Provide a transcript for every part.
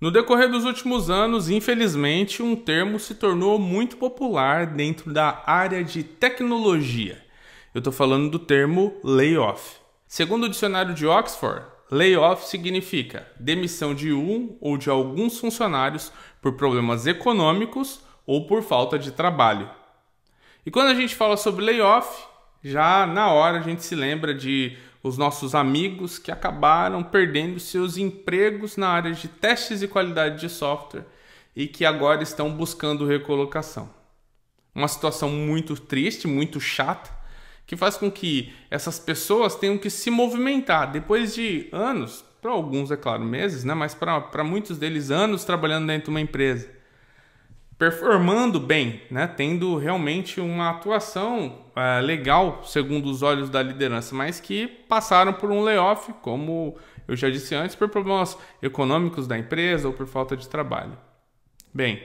No decorrer dos últimos anos, infelizmente, um termo se tornou muito popular dentro da área de tecnologia. Eu estou falando do termo layoff. Segundo o dicionário de Oxford, layoff significa demissão de um ou de alguns funcionários por problemas econômicos ou por falta de trabalho. E quando a gente fala sobre layoff, já na hora a gente se lembra de os nossos amigos que acabaram perdendo seus empregos na área de testes e qualidade de software e que agora estão buscando recolocação. Uma situação muito triste, muito chata, que faz com que essas pessoas tenham que se movimentar depois de anos, para alguns é claro meses, né, mas para muitos deles anos trabalhando dentro de uma empresa performando bem, né? tendo realmente uma atuação é, legal segundo os olhos da liderança, mas que passaram por um layoff, como eu já disse antes, por problemas econômicos da empresa ou por falta de trabalho. Bem,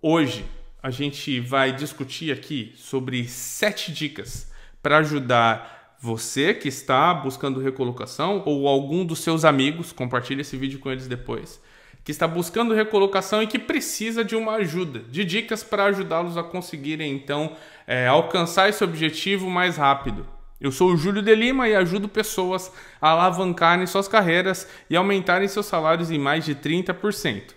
hoje a gente vai discutir aqui sobre sete dicas para ajudar você que está buscando recolocação ou algum dos seus amigos, compartilhe esse vídeo com eles depois que está buscando recolocação e que precisa de uma ajuda, de dicas para ajudá-los a conseguirem então é, alcançar esse objetivo mais rápido. Eu sou o Júlio de Lima e ajudo pessoas a alavancarem suas carreiras e aumentarem seus salários em mais de 30%.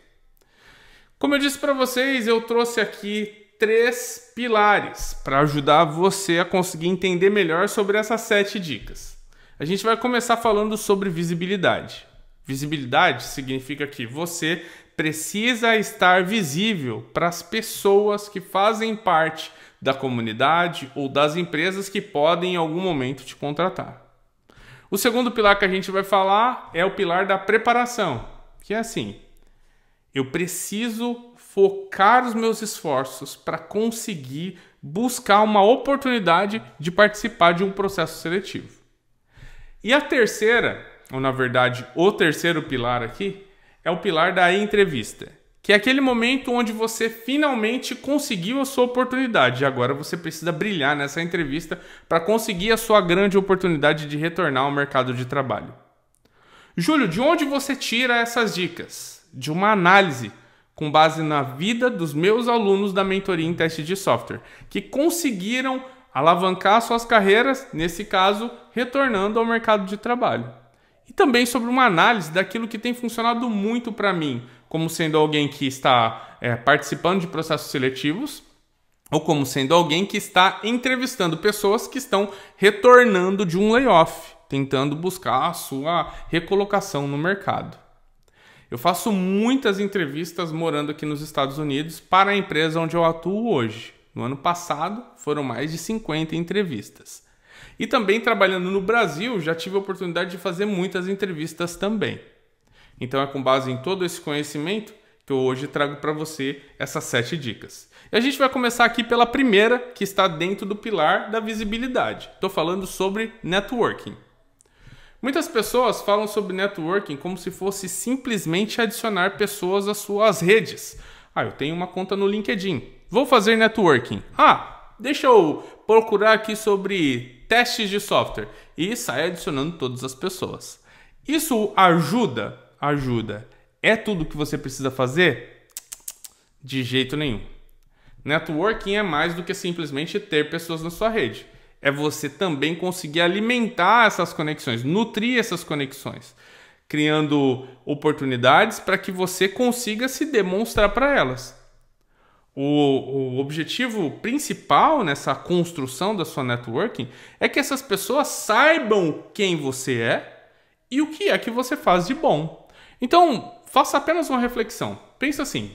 Como eu disse para vocês, eu trouxe aqui três pilares para ajudar você a conseguir entender melhor sobre essas sete dicas. A gente vai começar falando sobre visibilidade. Visibilidade significa que você precisa estar visível para as pessoas que fazem parte da comunidade ou das empresas que podem em algum momento te contratar. O segundo pilar que a gente vai falar é o pilar da preparação, que é assim: eu preciso focar os meus esforços para conseguir buscar uma oportunidade de participar de um processo seletivo. E a terceira ou na verdade o terceiro pilar aqui, é o pilar da entrevista, que é aquele momento onde você finalmente conseguiu a sua oportunidade. E agora você precisa brilhar nessa entrevista para conseguir a sua grande oportunidade de retornar ao mercado de trabalho. Júlio, de onde você tira essas dicas? De uma análise com base na vida dos meus alunos da mentoria em teste de software, que conseguiram alavancar suas carreiras, nesse caso, retornando ao mercado de trabalho e também sobre uma análise daquilo que tem funcionado muito para mim, como sendo alguém que está é, participando de processos seletivos ou como sendo alguém que está entrevistando pessoas que estão retornando de um layoff, tentando buscar a sua recolocação no mercado. Eu faço muitas entrevistas morando aqui nos Estados Unidos para a empresa onde eu atuo hoje. No ano passado, foram mais de 50 entrevistas. E também trabalhando no Brasil, já tive a oportunidade de fazer muitas entrevistas também. Então é com base em todo esse conhecimento que eu hoje trago para você essas sete dicas. E a gente vai começar aqui pela primeira, que está dentro do pilar da visibilidade. Estou falando sobre networking. Muitas pessoas falam sobre networking como se fosse simplesmente adicionar pessoas às suas redes. Ah, eu tenho uma conta no LinkedIn. Vou fazer networking. Ah, deixa eu procurar aqui sobre testes de software e sai adicionando todas as pessoas. Isso ajuda? Ajuda. É tudo que você precisa fazer? De jeito nenhum. Networking é mais do que simplesmente ter pessoas na sua rede. É você também conseguir alimentar essas conexões, nutrir essas conexões, criando oportunidades para que você consiga se demonstrar para elas. O, o, objetivo principal nessa construção da sua networking é que essas pessoas saibam quem você é e o que é que você faz de bom. Então, faça apenas uma reflexão. Pensa assim: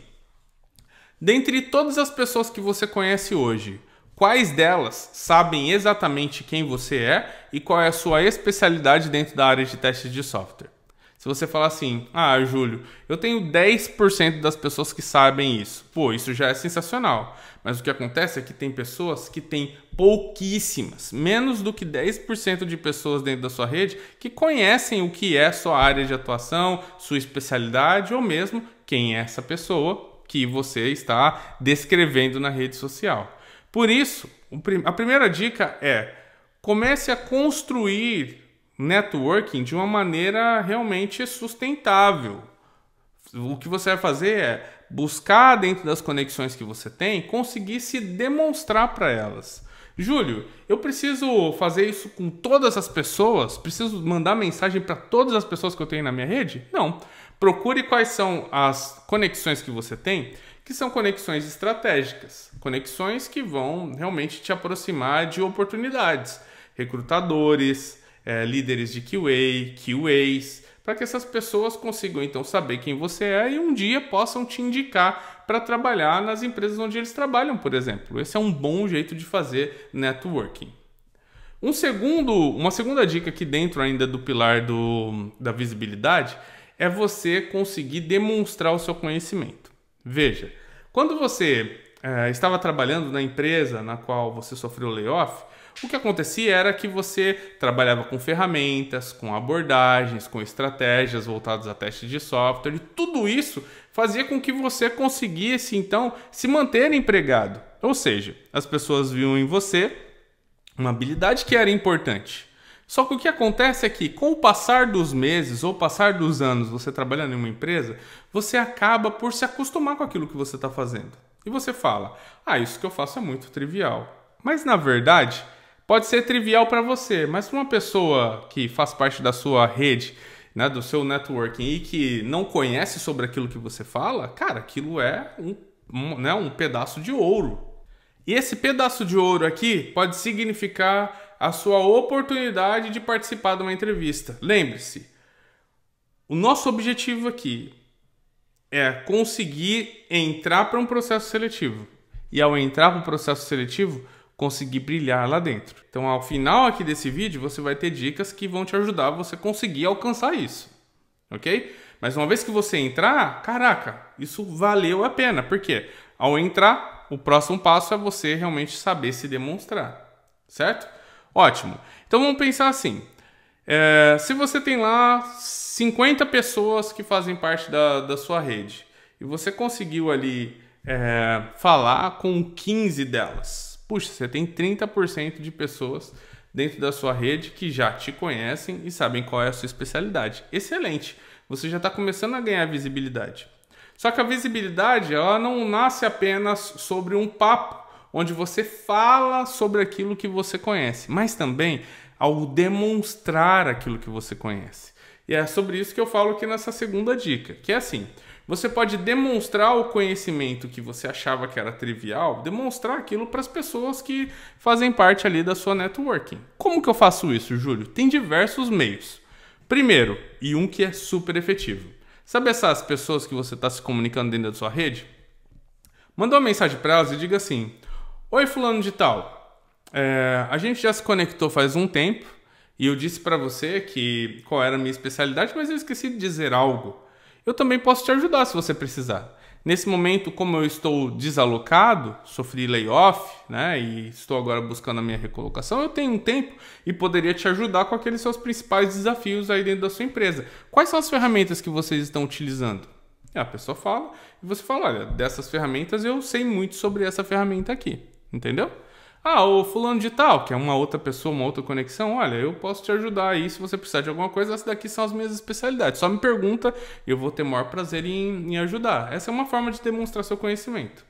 dentre todas as pessoas que você conhece hoje, quais delas sabem exatamente quem você é e qual é a sua especialidade dentro da área de testes de software? Se você falar assim, ah, Júlio, eu tenho 10% das pessoas que sabem isso. Pô, isso já é sensacional. Mas o que acontece é que tem pessoas que têm pouquíssimas, menos do que 10% de pessoas dentro da sua rede que conhecem o que é sua área de atuação, sua especialidade ou mesmo quem é essa pessoa que você está descrevendo na rede social. Por isso, a primeira dica é comece a construir networking de uma maneira realmente sustentável. O que você vai fazer é buscar dentro das conexões que você tem, conseguir se demonstrar para elas. Júlio, eu preciso fazer isso com todas as pessoas? Preciso mandar mensagem para todas as pessoas que eu tenho na minha rede? Não. Procure quais são as conexões que você tem, que são conexões estratégicas, conexões que vão realmente te aproximar de oportunidades, recrutadores, é, líderes de QA, QAs, para que essas pessoas consigam então saber quem você é e um dia possam te indicar para trabalhar nas empresas onde eles trabalham, por exemplo. Esse é um bom jeito de fazer networking. Um segundo, uma segunda dica aqui dentro ainda do pilar do, da visibilidade é você conseguir demonstrar o seu conhecimento. Veja, quando você é, estava trabalhando na empresa na qual você sofreu layoff, o que acontecia era que você trabalhava com ferramentas, com abordagens, com estratégias voltadas a testes de software, e tudo isso fazia com que você conseguisse então se manter empregado. Ou seja, as pessoas viam em você uma habilidade que era importante. Só que o que acontece é que, com o passar dos meses ou passar dos anos você trabalhando em uma empresa, você acaba por se acostumar com aquilo que você está fazendo. E você fala: ah, isso que eu faço é muito trivial. Mas na verdade, pode ser trivial para você, mas para uma pessoa que faz parte da sua rede, né, do seu networking e que não conhece sobre aquilo que você fala, cara, aquilo é um, um, né, um pedaço de ouro. E esse pedaço de ouro aqui pode significar a sua oportunidade de participar de uma entrevista. Lembre-se, o nosso objetivo aqui é conseguir entrar para um processo seletivo. E ao entrar para um processo seletivo, conseguir brilhar lá dentro. Então, ao final aqui desse vídeo, você vai ter dicas que vão te ajudar você conseguir alcançar isso, ok? Mas uma vez que você entrar, caraca, isso valeu a pena, porque ao entrar, o próximo passo é você realmente saber se demonstrar, certo? Ótimo. Então vamos pensar assim: é, se você tem lá 50 pessoas que fazem parte da, da sua rede e você conseguiu ali é, falar com 15 delas, Puxa, você tem 30% de pessoas dentro da sua rede que já te conhecem e sabem qual é a sua especialidade. Excelente! Você já está começando a ganhar visibilidade. Só que a visibilidade ela não nasce apenas sobre um papo onde você fala sobre aquilo que você conhece, mas também ao demonstrar aquilo que você conhece. E é sobre isso que eu falo aqui nessa segunda dica, que é assim: você pode demonstrar o conhecimento que você achava que era trivial, demonstrar aquilo para as pessoas que fazem parte ali da sua networking. Como que eu faço isso, Júlio? Tem diversos meios. Primeiro, e um que é super efetivo. Sabe essas pessoas que você está se comunicando dentro da sua rede? Manda uma mensagem para elas e diga assim: Oi, fulano de tal. É, a gente já se conectou faz um tempo e eu disse para você que qual era a minha especialidade, mas eu esqueci de dizer algo. Eu também posso te ajudar se você precisar. Nesse momento, como eu estou desalocado, sofri layoff, né, e estou agora buscando a minha recolocação, eu tenho um tempo e poderia te ajudar com aqueles seus principais desafios aí dentro da sua empresa. Quais são as ferramentas que vocês estão utilizando? E a pessoa fala e você fala, olha, dessas ferramentas eu sei muito sobre essa ferramenta aqui, entendeu? Ah, o fulano de tal, que é uma outra pessoa, uma outra conexão, olha, eu posso te ajudar aí se você precisar de alguma coisa, essas daqui são as minhas especialidades. Só me pergunta e eu vou ter maior prazer em, em ajudar. Essa é uma forma de demonstrar seu conhecimento.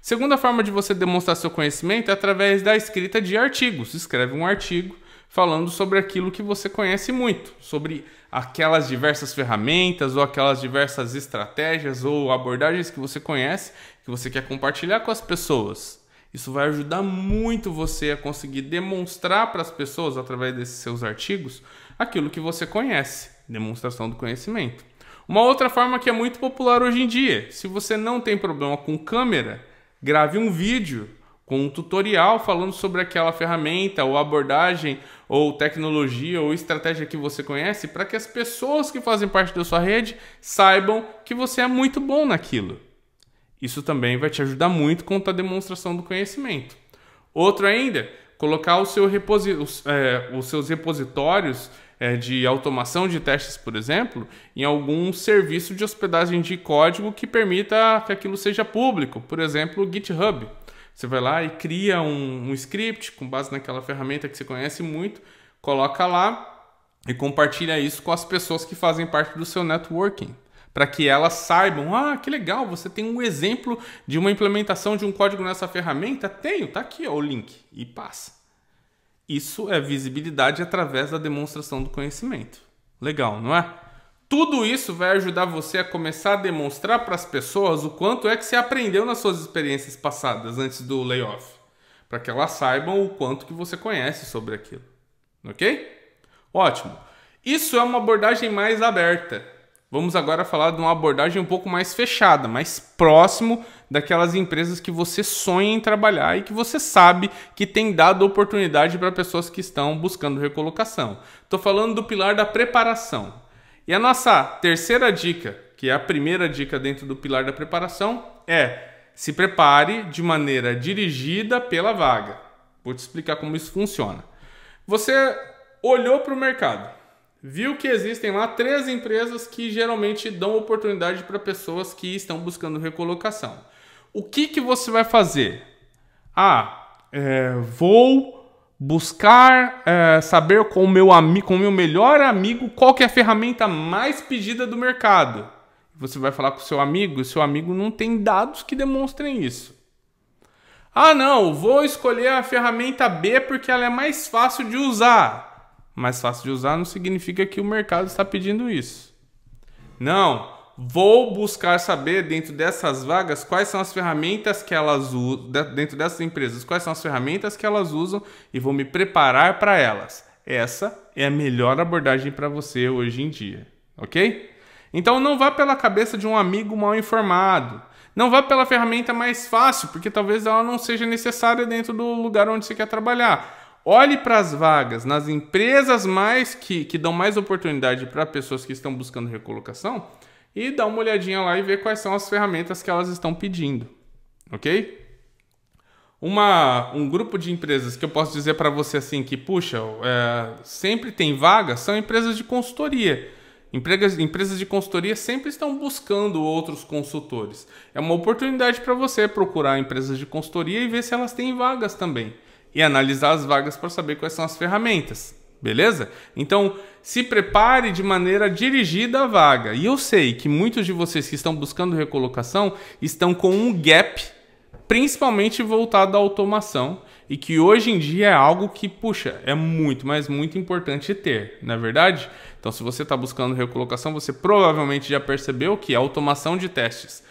Segunda forma de você demonstrar seu conhecimento é através da escrita de artigos. Escreve um artigo falando sobre aquilo que você conhece muito, sobre aquelas diversas ferramentas ou aquelas diversas estratégias ou abordagens que você conhece, que você quer compartilhar com as pessoas. Isso vai ajudar muito você a conseguir demonstrar para as pessoas, através desses seus artigos, aquilo que você conhece demonstração do conhecimento. Uma outra forma que é muito popular hoje em dia, se você não tem problema com câmera, grave um vídeo com um tutorial falando sobre aquela ferramenta ou abordagem ou tecnologia ou estratégia que você conhece para que as pessoas que fazem parte da sua rede saibam que você é muito bom naquilo. Isso também vai te ajudar muito quanto à demonstração do conhecimento. Outro ainda, colocar seu os, é, os, seus repositórios é, de automação de testes, por exemplo, em algum serviço de hospedagem de código que permita que aquilo seja público, por exemplo, o GitHub. Você vai lá e cria um, um script com base naquela ferramenta que você conhece muito, coloca lá e compartilha isso com as pessoas que fazem parte do seu networking para que elas saibam, ah, que legal, você tem um exemplo de uma implementação de um código nessa ferramenta? Tenho, tá aqui ó, o link e passa. Isso é visibilidade através da demonstração do conhecimento. Legal, não é? Tudo isso vai ajudar você a começar a demonstrar para as pessoas o quanto é que você aprendeu nas suas experiências passadas antes do layoff, para que elas saibam o quanto que você conhece sobre aquilo. OK? Ótimo. Isso é uma abordagem mais aberta, Vamos agora falar de uma abordagem um pouco mais fechada, mais próximo daquelas empresas que você sonha em trabalhar e que você sabe que tem dado oportunidade para pessoas que estão buscando recolocação. Estou falando do pilar da preparação. E a nossa terceira dica, que é a primeira dica dentro do pilar da preparação, é se prepare de maneira dirigida pela vaga. Vou te explicar como isso funciona. Você olhou para o mercado, viu que existem lá três empresas que geralmente dão oportunidade para pessoas que estão buscando recolocação. O que, que você vai fazer? Ah, é, vou buscar é, saber com o meu amigo, com meu melhor amigo, qual que é a ferramenta mais pedida do mercado. Você vai falar com o seu amigo, e seu amigo não tem dados que demonstrem isso. Ah, não, vou escolher a ferramenta B porque ela é mais fácil de usar mais fácil de usar, não significa que o mercado está pedindo isso. Não, vou buscar saber dentro dessas vagas quais são as ferramentas que elas usam, dentro dessas empresas, quais são as ferramentas que elas usam e vou me preparar para elas. Essa é a melhor abordagem para você hoje em dia, ok? Então não vá pela cabeça de um amigo mal informado. Não vá pela ferramenta mais fácil, porque talvez ela não seja necessária dentro do lugar onde você quer trabalhar. Olhe para as vagas nas empresas mais que, que dão mais oportunidade para pessoas que estão buscando recolocação e dá uma olhadinha lá e vê quais são as ferramentas que elas estão pedindo, ok? Uma, um grupo de empresas que eu posso dizer para você assim que puxa é, sempre tem vaga são empresas de consultoria. Empregas, empresas de consultoria sempre estão buscando outros consultores. É uma oportunidade para você procurar empresas de consultoria e ver se elas têm vagas também e analisar as vagas para saber quais são as ferramentas, beleza? Então, se prepare de maneira dirigida à vaga. E eu sei que muitos de vocês que estão buscando recolocação estão com um gap, principalmente voltado à automação, e que hoje em dia é algo que, puxa, é muito, mas muito importante ter, não é verdade? Então, se você está buscando recolocação, você provavelmente já percebeu que a é automação de testes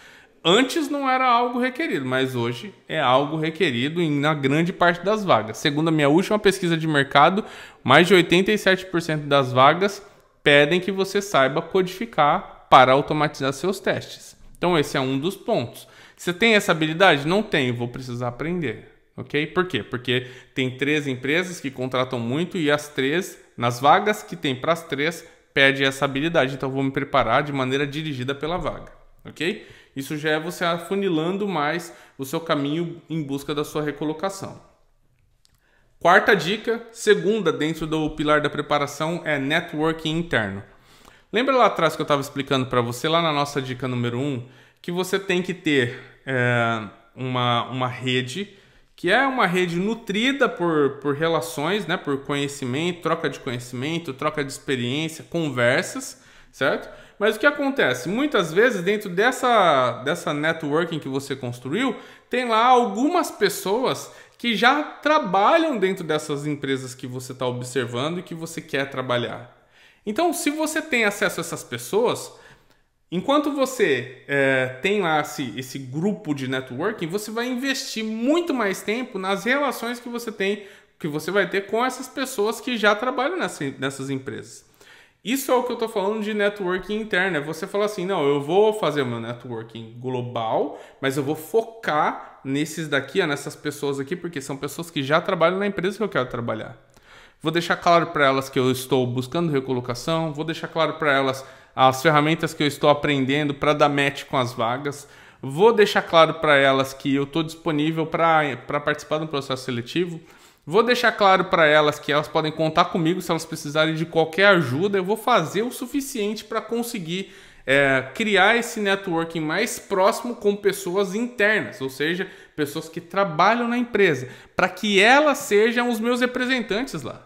Antes não era algo requerido, mas hoje é algo requerido em, na grande parte das vagas. Segundo a minha última pesquisa de mercado, mais de 87% das vagas pedem que você saiba codificar para automatizar seus testes. Então esse é um dos pontos. Você tem essa habilidade? Não tenho, vou precisar aprender. Ok? Por quê? Porque tem três empresas que contratam muito e as três, nas vagas que tem para as três, pede essa habilidade. Então vou me preparar de maneira dirigida pela vaga. Ok? Isso já é você afunilando mais o seu caminho em busca da sua recolocação. Quarta dica, segunda dentro do pilar da preparação é networking interno. Lembra lá atrás que eu estava explicando para você, lá na nossa dica número 1, um, que você tem que ter é, uma, uma rede, que é uma rede nutrida por, por relações, né, por conhecimento, troca de conhecimento, troca de experiência, conversas, certo? Mas o que acontece? Muitas vezes, dentro dessa, dessa networking que você construiu, tem lá algumas pessoas que já trabalham dentro dessas empresas que você está observando e que você quer trabalhar. Então, se você tem acesso a essas pessoas, enquanto você é, tem lá esse, esse grupo de networking, você vai investir muito mais tempo nas relações que você tem, que você vai ter com essas pessoas que já trabalham nessa, nessas empresas. Isso é o que eu estou falando de networking interna. É você fala assim, não, eu vou fazer o meu networking global, mas eu vou focar nesses daqui, nessas pessoas aqui, porque são pessoas que já trabalham na empresa que eu quero trabalhar. Vou deixar claro para elas que eu estou buscando recolocação, vou deixar claro para elas as ferramentas que eu estou aprendendo para dar match com as vagas. Vou deixar claro para elas que eu estou disponível para participar do processo seletivo. Vou deixar claro para elas que elas podem contar comigo se elas precisarem de qualquer ajuda. Eu vou fazer o suficiente para conseguir é, criar esse networking mais próximo com pessoas internas, ou seja, pessoas que trabalham na empresa, para que elas sejam os meus representantes lá.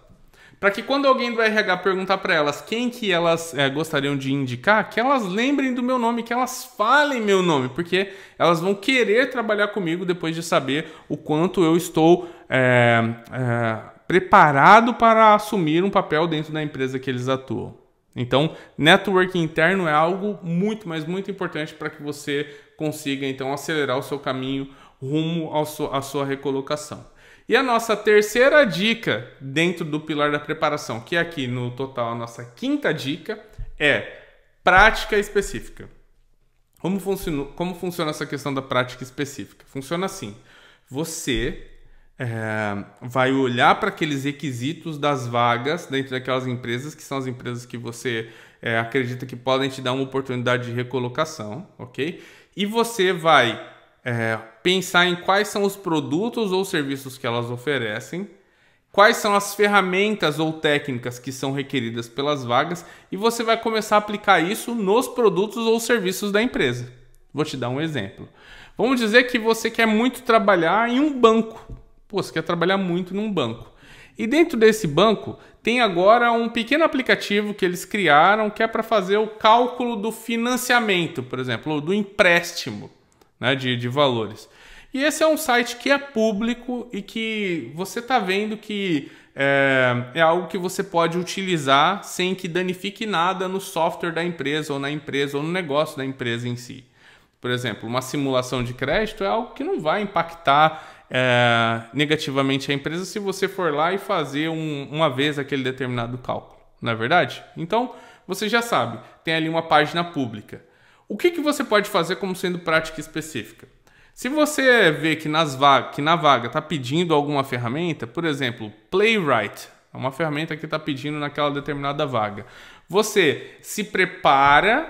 Para que quando alguém do RH perguntar para elas quem que elas é, gostariam de indicar, que elas lembrem do meu nome, que elas falem meu nome, porque elas vão querer trabalhar comigo depois de saber o quanto eu estou é, é, preparado para assumir um papel dentro da empresa que eles atuam. Então, network interno é algo muito, mas muito importante para que você consiga então acelerar o seu caminho rumo à sua, recolocação. E a nossa terceira dica dentro do pilar da preparação, que é aqui no total a nossa quinta dica, é prática específica. Como, como funciona essa questão da prática específica? Funciona assim: você é, vai olhar para aqueles requisitos das vagas dentro daquelas empresas, que são as empresas que você é, acredita que podem te dar uma oportunidade de recolocação, ok? E você vai é, pensar em quais são os produtos ou serviços que elas oferecem, quais são as ferramentas ou técnicas que são requeridas pelas vagas, e você vai começar a aplicar isso nos produtos ou serviços da empresa. Vou te dar um exemplo. Vamos dizer que você quer muito trabalhar em um banco Pô, você quer trabalhar muito num banco. E dentro desse banco tem agora um pequeno aplicativo que eles criaram que é para fazer o cálculo do financiamento, por exemplo, ou do empréstimo né, de, de valores. E esse é um site que é público e que você está vendo que é, é, algo que você pode utilizar sem que danifique nada no software da empresa, ou na empresa, ou no negócio da empresa em si. Por exemplo, uma simulação de crédito é algo que não vai impactar é, negativamente a empresa se você for lá e fazer um, uma vez aquele determinado cálculo, não é verdade? Então, você já sabe, tem ali uma página pública. O que, que você pode fazer como sendo prática específica? Se você vê que, nas vaga, que na vaga está pedindo alguma ferramenta, por exemplo, Playwright, é uma ferramenta que está pedindo naquela determinada vaga. Você se prepara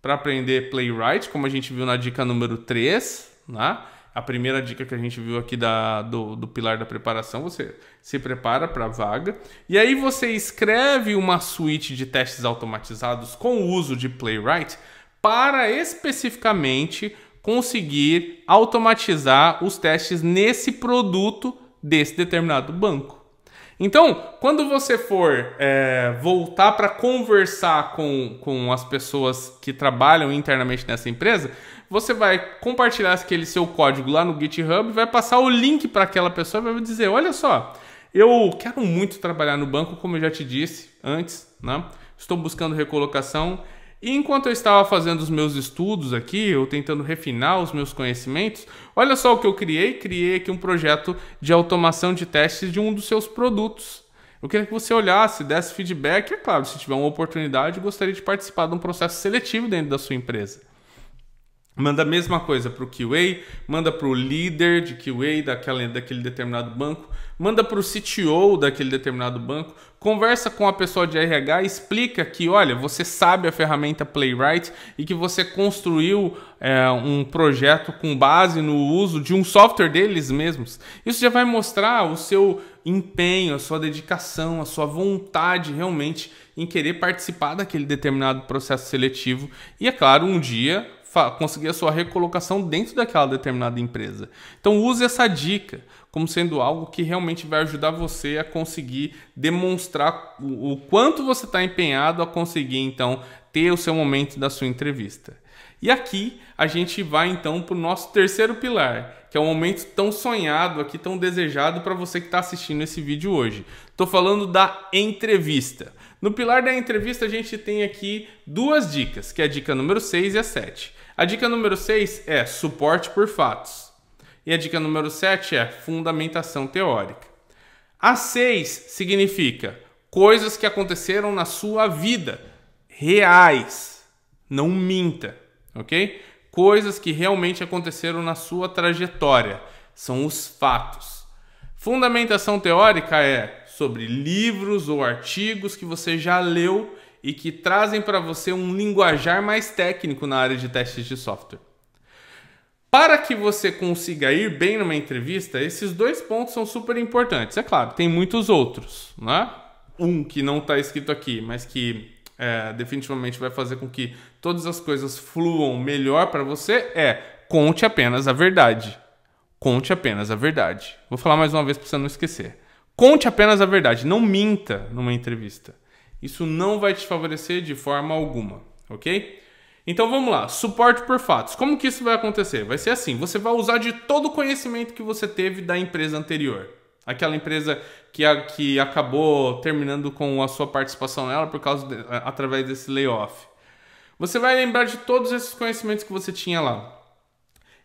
para aprender Playwright, como a gente viu na dica número 3, né? a primeira dica que a gente viu aqui da, do, do pilar da preparação, você se prepara para a vaga. E aí você escreve uma suite de testes automatizados com o uso de Playwright para especificamente conseguir automatizar os testes nesse produto desse determinado banco. Então, quando você for é, voltar para conversar com, com as pessoas que trabalham internamente nessa empresa, você vai compartilhar aquele seu código lá no GitHub, vai passar o link para aquela pessoa e vai dizer: olha só, eu quero muito trabalhar no banco, como eu já te disse antes, né? Estou buscando recolocação. E enquanto eu estava fazendo os meus estudos aqui, eu tentando refinar os meus conhecimentos, olha só o que eu criei. Criei aqui um projeto de automação de testes de um dos seus produtos. Eu queria que você olhasse, desse feedback. É claro, se tiver uma oportunidade, gostaria de participar de um processo seletivo dentro da sua empresa manda a mesma coisa para o QA, manda para o líder de QA daquela, daquele determinado banco, manda para o CTO daquele determinado banco, conversa com a pessoa de RH, explica que, olha, você sabe a ferramenta Playwright e que você construiu é, um projeto com base no uso de um software deles mesmos. Isso já vai mostrar o seu empenho, a sua dedicação, a sua vontade realmente em querer participar daquele determinado processo seletivo e, é claro, um dia conseguir a sua recolocação dentro daquela determinada empresa. Então use essa dica como sendo algo que realmente vai ajudar você a conseguir demonstrar o, o quanto você está empenhado a conseguir então ter o seu momento da sua entrevista. E aqui a gente vai então para o nosso terceiro pilar, que é um momento tão sonhado aqui, tão desejado para você que está assistindo esse vídeo hoje. Estou falando da entrevista. No pilar da entrevista a gente tem aqui duas dicas, que é a dica número 6 e a 7. A dica número 6 é suporte por fatos. E a dica número 7 é fundamentação teórica. A 6 significa coisas que aconteceram na sua vida, reais. Não minta, ok? Coisas que realmente aconteceram na sua trajetória. São os fatos. Fundamentação teórica é sobre livros ou artigos que você já leu e que trazem para você um linguajar mais técnico na área de testes de software. Para que você consiga ir bem numa entrevista, esses dois pontos são super importantes. É claro, tem muitos outros, né? Um que não está escrito aqui, mas que é, definitivamente vai fazer com que todas as coisas fluam melhor para você é conte apenas a verdade. Conte apenas a verdade. Vou falar mais uma vez para você não esquecer. Conte apenas a verdade, não minta numa entrevista. Isso não vai te favorecer de forma alguma, ok? Então vamos lá, suporte por fatos. Como que isso vai acontecer? Vai ser assim, você vai usar de todo o conhecimento que você teve da empresa anterior. Aquela empresa que, a, que acabou terminando com a sua participação nela por causa de, através desse layoff. Você vai lembrar de todos esses conhecimentos que você tinha lá.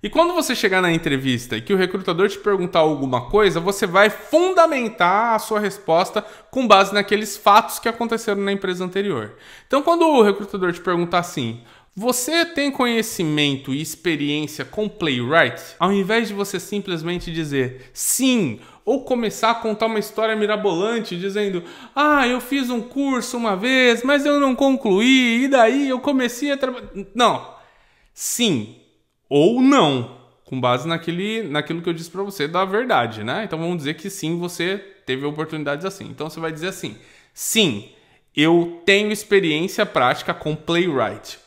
E quando você chegar na entrevista e que o recrutador te perguntar alguma coisa, você vai fundamentar a sua resposta com base naqueles fatos que aconteceram na empresa anterior. Então, quando o recrutador te perguntar assim: você tem conhecimento e experiência com playwright? Ao invés de você simplesmente dizer sim, ou começar a contar uma história mirabolante dizendo: "Ah, eu fiz um curso uma vez, mas eu não concluí, e daí eu comecei a trabalhar". Não. Sim, ou não, com base naquele, naquilo que eu disse para você da verdade, né? Então vamos dizer que sim, você teve oportunidades assim. Então você vai dizer assim: sim, eu tenho experiência prática com playwright.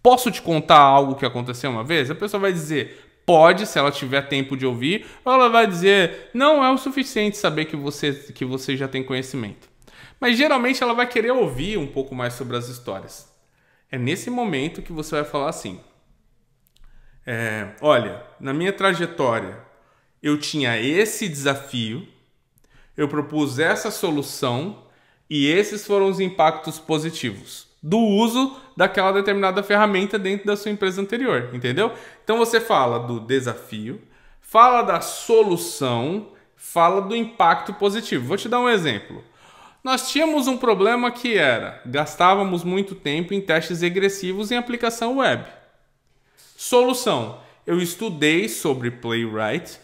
Posso te contar algo que aconteceu uma vez? A pessoa vai dizer pode, se ela tiver tempo de ouvir, ou ela vai dizer não é o suficiente saber que você que você já tem conhecimento. Mas geralmente ela vai querer ouvir um pouco mais sobre as histórias. É nesse momento que você vai falar assim: é, olha, na minha trajetória, eu tinha esse desafio, eu propus essa solução e esses foram os impactos positivos do uso daquela determinada ferramenta dentro da sua empresa anterior, entendeu? Então você fala do desafio, fala da solução, fala do impacto positivo. Vou te dar um exemplo. Nós tínhamos um problema que era gastávamos muito tempo em testes regressivos em aplicação web. Solução: eu estudei sobre playwright,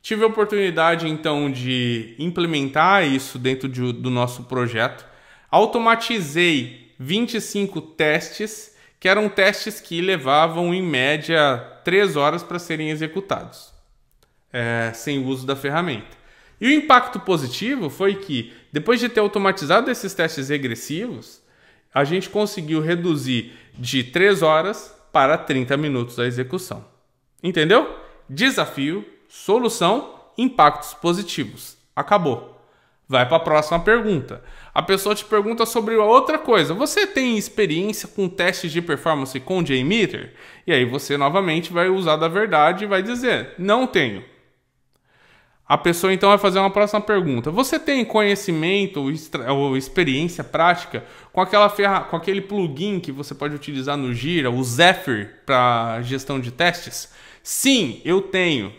tive a oportunidade então de implementar isso dentro de, do nosso projeto, automatizei 25 testes, que eram testes que levavam em média 3 horas para serem executados, é, sem o uso da ferramenta. E o impacto positivo foi que, depois de ter automatizado esses testes regressivos, a gente conseguiu reduzir de 3 horas para 30 minutos da execução. Entendeu? Desafio, solução, impactos positivos. Acabou. Vai para a próxima pergunta. A pessoa te pergunta sobre outra coisa. Você tem experiência com testes de performance com J-Meter? E aí você novamente vai usar da verdade e vai dizer: Não tenho. A pessoa então vai fazer uma próxima pergunta. Você tem conhecimento ou, ou experiência prática com aquela ferra com aquele plugin que você pode utilizar no Gira, o Zephyr para gestão de testes? Sim, eu tenho.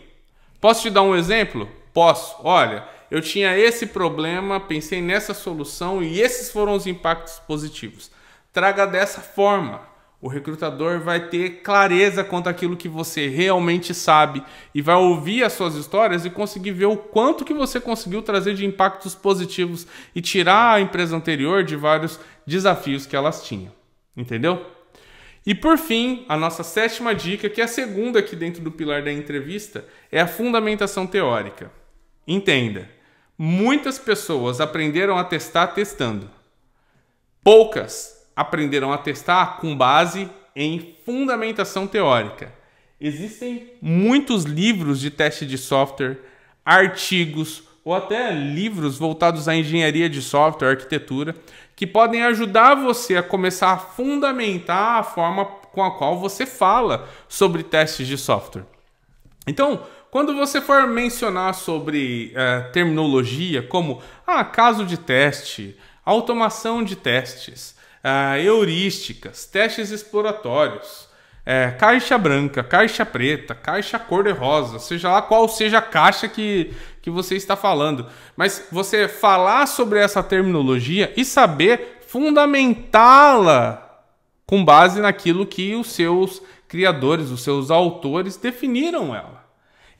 Posso te dar um exemplo? Posso. Olha, eu tinha esse problema, pensei nessa solução e esses foram os impactos positivos. Traga dessa forma. O recrutador vai ter clareza quanto aquilo que você realmente sabe e vai ouvir as suas histórias e conseguir ver o quanto que você conseguiu trazer de impactos positivos e tirar a empresa anterior de vários desafios que elas tinham. Entendeu? E por fim, a nossa sétima dica, que é a segunda aqui dentro do pilar da entrevista, é a fundamentação teórica. Entenda, muitas pessoas aprenderam a testar testando. Poucas aprenderam a testar com base em fundamentação teórica. Existem muitos livros de teste de software, artigos ou até livros voltados à engenharia de software, arquitetura, que podem ajudar você a começar a fundamentar a forma com a qual você fala sobre testes de software. Então, quando você for mencionar sobre eh, terminologia como ah, caso de teste, automação de testes, ah, heurísticas, testes exploratórios, é, caixa branca, caixa preta, caixa cor-de-rosa, seja lá qual seja a caixa que, que você está falando. Mas você falar sobre essa terminologia e saber fundamentá-la com base naquilo que os seus criadores, os seus autores definiram ela.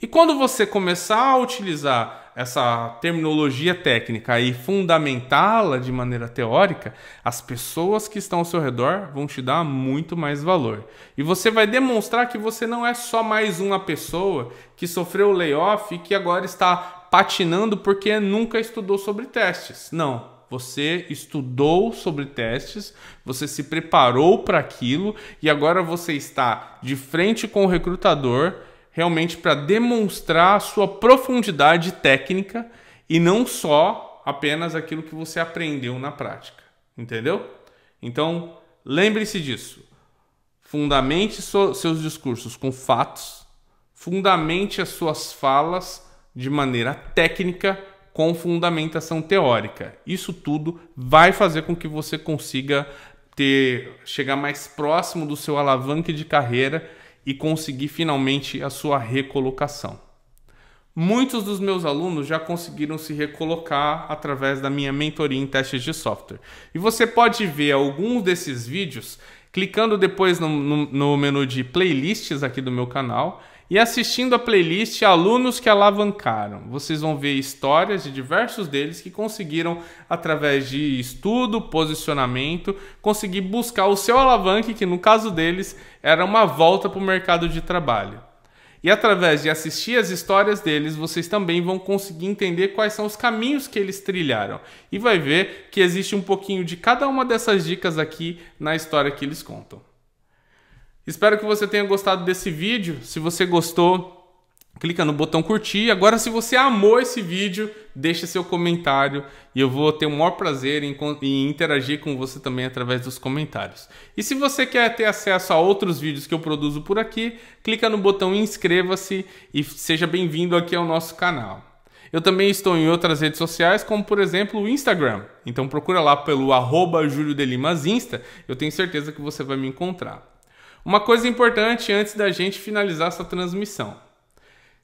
E quando você começar a utilizar essa terminologia técnica e fundamentá-la de maneira teórica, as pessoas que estão ao seu redor vão te dar muito mais valor. E você vai demonstrar que você não é só mais uma pessoa que sofreu layoff e que agora está patinando porque nunca estudou sobre testes. Não, você estudou sobre testes, você se preparou para aquilo e agora você está de frente com o recrutador realmente para demonstrar a sua profundidade técnica e não só apenas aquilo que você aprendeu na prática, entendeu? Então, lembre-se disso. Fundamente so seus discursos com fatos, fundamente as suas falas de maneira técnica com fundamentação teórica. Isso tudo vai fazer com que você consiga ter chegar mais próximo do seu alavanque de carreira e conseguir finalmente a sua recolocação. Muitos dos meus alunos já conseguiram se recolocar através da minha mentoria em testes de software. E você pode ver alguns desses vídeos clicando depois no, no, no menu de playlists aqui do meu canal e assistindo a playlist Alunos que Alavancaram. Vocês vão ver histórias de diversos deles que conseguiram, através de estudo, posicionamento, conseguir buscar o seu alavanque, que no caso deles era uma volta para o mercado de trabalho. E através de assistir as histórias deles, vocês também vão conseguir entender quais são os caminhos que eles trilharam. E vai ver que existe um pouquinho de cada uma dessas dicas aqui na história que eles contam. Espero que você tenha gostado desse vídeo. Se você gostou, clica no botão curtir. Agora, se você amou esse vídeo, deixa seu comentário e eu vou ter o maior prazer em, em, interagir com você também através dos comentários. E se você quer ter acesso a outros vídeos que eu produzo por aqui, clica no botão inscreva-se e seja bem-vindo aqui ao nosso canal. Eu também estou em outras redes sociais, como por exemplo o Instagram. Então procura lá pelo arroba Insta, eu tenho certeza que você vai me encontrar. Uma coisa importante antes da gente finalizar essa transmissão.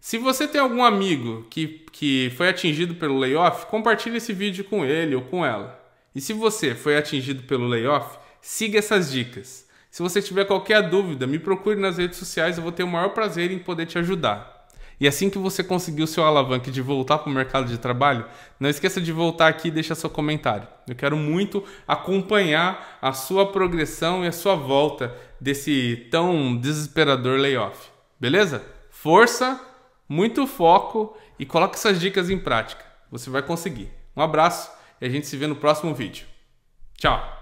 Se você tem algum amigo que, que foi atingido pelo layoff, compartilhe esse vídeo com ele ou com ela. E se você foi atingido pelo layoff, siga essas dicas. Se você tiver qualquer dúvida, me procure nas redes sociais, eu vou ter o maior prazer em poder te ajudar. E assim que você conseguir o seu alavanque de voltar para o mercado de trabalho, não esqueça de voltar aqui e deixar seu comentário. Eu quero muito acompanhar a sua progressão e a sua volta desse tão desesperador layoff. Beleza? Força, muito foco e coloque essas dicas em prática. Você vai conseguir. Um abraço e a gente se vê no próximo vídeo. Tchau!